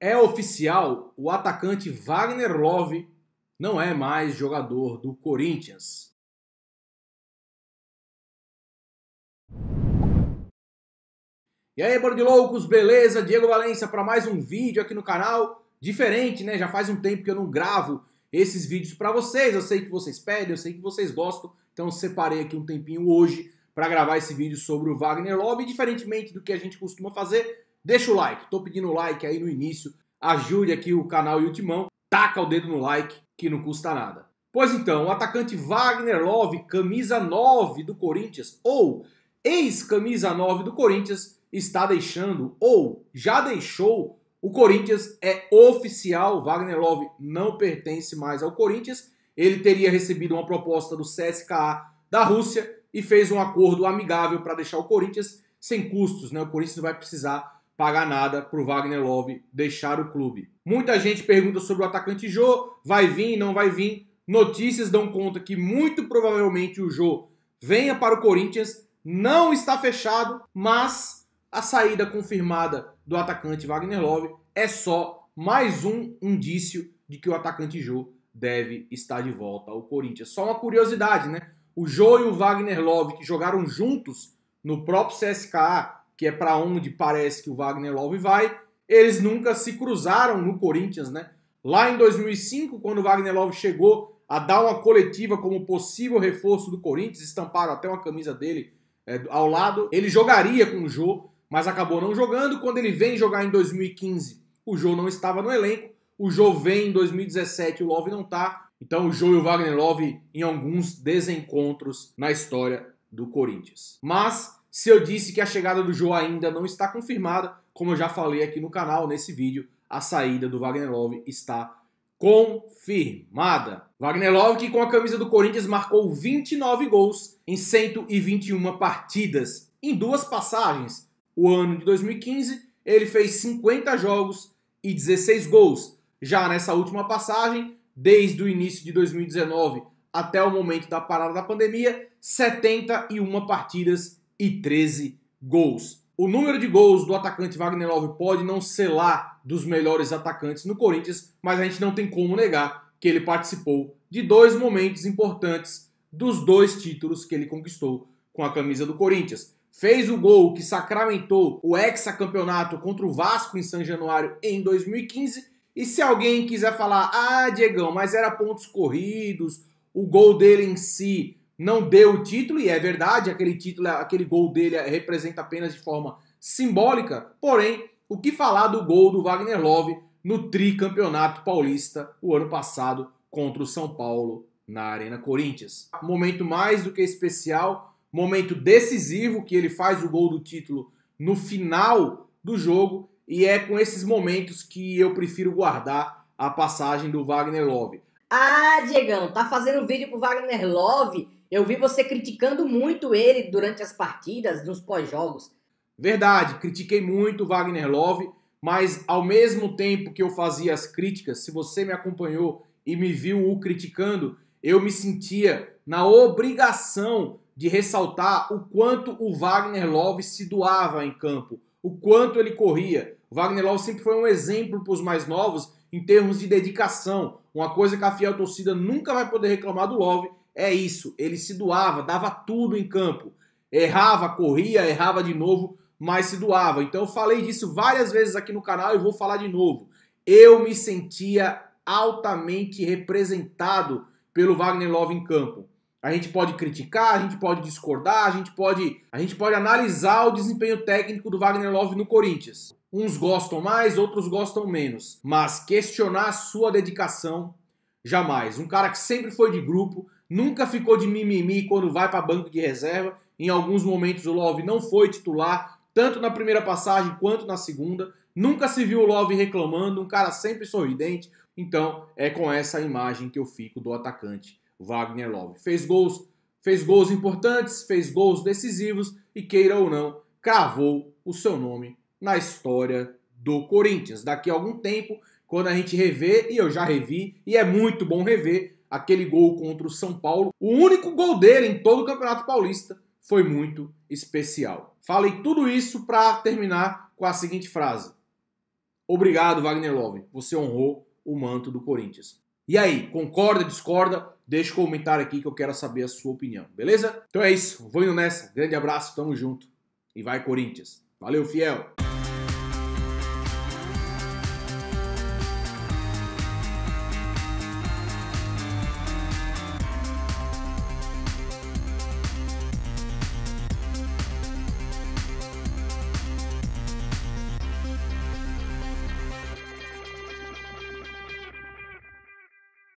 É oficial, o atacante Wagner Love não é mais jogador do Corinthians. E aí, bando de loucos, beleza? Diego Valença para mais um vídeo aqui no canal. Diferente, né? Já faz um tempo que eu não gravo esses vídeos para vocês. Eu sei que vocês pedem, eu sei que vocês gostam. Então separei aqui um tempinho hoje para gravar esse vídeo sobre o Wagner Love. E, diferentemente do que a gente costuma fazer, Deixa o like, tô pedindo like aí no início, ajude aqui o canal e o Timão, taca o dedo no like, que não custa nada. Pois então, o atacante Wagner Love, camisa 9 do Corinthians, ou ex-camisa 9 do Corinthians, está deixando, ou já deixou, o Corinthians é oficial, Wagner Love não pertence mais ao Corinthians, ele teria recebido uma proposta do CSKA da Rússia e fez um acordo amigável para deixar o Corinthians sem custos, né? O Corinthians vai precisar pagar nada para o Wagner Love deixar o clube. Muita gente pergunta sobre o atacante Jô, vai vir, não vai vir. Notícias dão conta que muito provavelmente o Jô venha para o Corinthians, não está fechado, mas a saída confirmada do atacante Wagner Love é só mais um indício de que o atacante Jô deve estar de volta ao Corinthians. Só uma curiosidade, né? O Jô e o Wagner Love, que jogaram juntos no próprio CSKA que é para onde parece que o Wagner Love vai, eles nunca se cruzaram no Corinthians, né? Lá em 2005, quando o Wagner Love chegou a dar uma coletiva como possível reforço do Corinthians, estamparam até uma camisa dele é, ao lado, ele jogaria com o Jô, mas acabou não jogando. Quando ele vem jogar em 2015, o Jô não estava no elenco, o Jô vem em 2017, o Love não tá. Então o Jô e o Wagner Love em alguns desencontros na história do Corinthians. Mas se eu disse que a chegada do Jô ainda não está confirmada, como eu já falei aqui no canal, nesse vídeo, a saída do Wagner Love está confirmada. Wagner Love, que com a camisa do Corinthians marcou 29 gols em 121 partidas. Em duas passagens, o ano de 2015, ele fez 50 jogos e 16 gols. Já nessa última passagem, desde o início de 2019 até o momento da parada da pandemia, 71 partidas e 13 gols. O número de gols do atacante Wagner Love pode não selar dos melhores atacantes no Corinthians, mas a gente não tem como negar que ele participou de dois momentos importantes dos dois títulos que ele conquistou com a camisa do Corinthians. Fez o gol que sacramentou o hexacampeonato contra o Vasco em São Januário em 2015. E se alguém quiser falar, ah, Diegão, mas era pontos corridos, o gol dele em si não deu o título, e é verdade, aquele título, aquele gol dele representa apenas de forma simbólica. Porém, o que falar do gol do Wagner Love no tricampeonato paulista o ano passado contra o São Paulo na Arena Corinthians? Momento mais do que especial, momento decisivo que ele faz o gol do título no final do jogo, e é com esses momentos que eu prefiro guardar a passagem do Wagner Love. Ah, Diegão, tá fazendo vídeo pro Wagner Love? Eu vi você criticando muito ele durante as partidas, nos pós-jogos. Verdade, critiquei muito o Wagner Love, mas ao mesmo tempo que eu fazia as críticas, se você me acompanhou e me viu o criticando, eu me sentia na obrigação de ressaltar o quanto o Wagner Love se doava em campo, o quanto ele corria. O Wagner Love sempre foi um exemplo para os mais novos em termos de dedicação, uma coisa que a fiel torcida nunca vai poder reclamar do Love é isso, ele se doava, dava tudo em campo. Errava, corria, errava de novo, mas se doava. Então eu falei disso várias vezes aqui no canal e vou falar de novo. Eu me sentia altamente representado pelo Wagner Love em campo. A gente pode criticar, a gente pode discordar, a gente pode, a gente pode analisar o desempenho técnico do Wagner Love no Corinthians. Uns gostam mais, outros gostam menos, mas questionar a sua dedicação Jamais. Um cara que sempre foi de grupo, nunca ficou de mimimi quando vai para banco de reserva. Em alguns momentos o Love não foi titular, tanto na primeira passagem quanto na segunda. Nunca se viu o Love reclamando, um cara sempre sorridente. Então é com essa imagem que eu fico do atacante Wagner Love. Fez gols, fez gols importantes, fez gols decisivos e queira ou não, cravou o seu nome na história do Corinthians. Daqui a algum tempo quando a gente revê, e eu já revi, e é muito bom rever aquele gol contra o São Paulo. O único gol dele em todo o Campeonato Paulista foi muito especial. Falei tudo isso para terminar com a seguinte frase: Obrigado, Wagner Love, você honrou o manto do Corinthians. E aí, concorda, discorda? Deixa o comentário aqui que eu quero saber a sua opinião, beleza? Então é isso, vou indo nessa. Grande abraço, tamo junto. E vai, Corinthians. Valeu, fiel!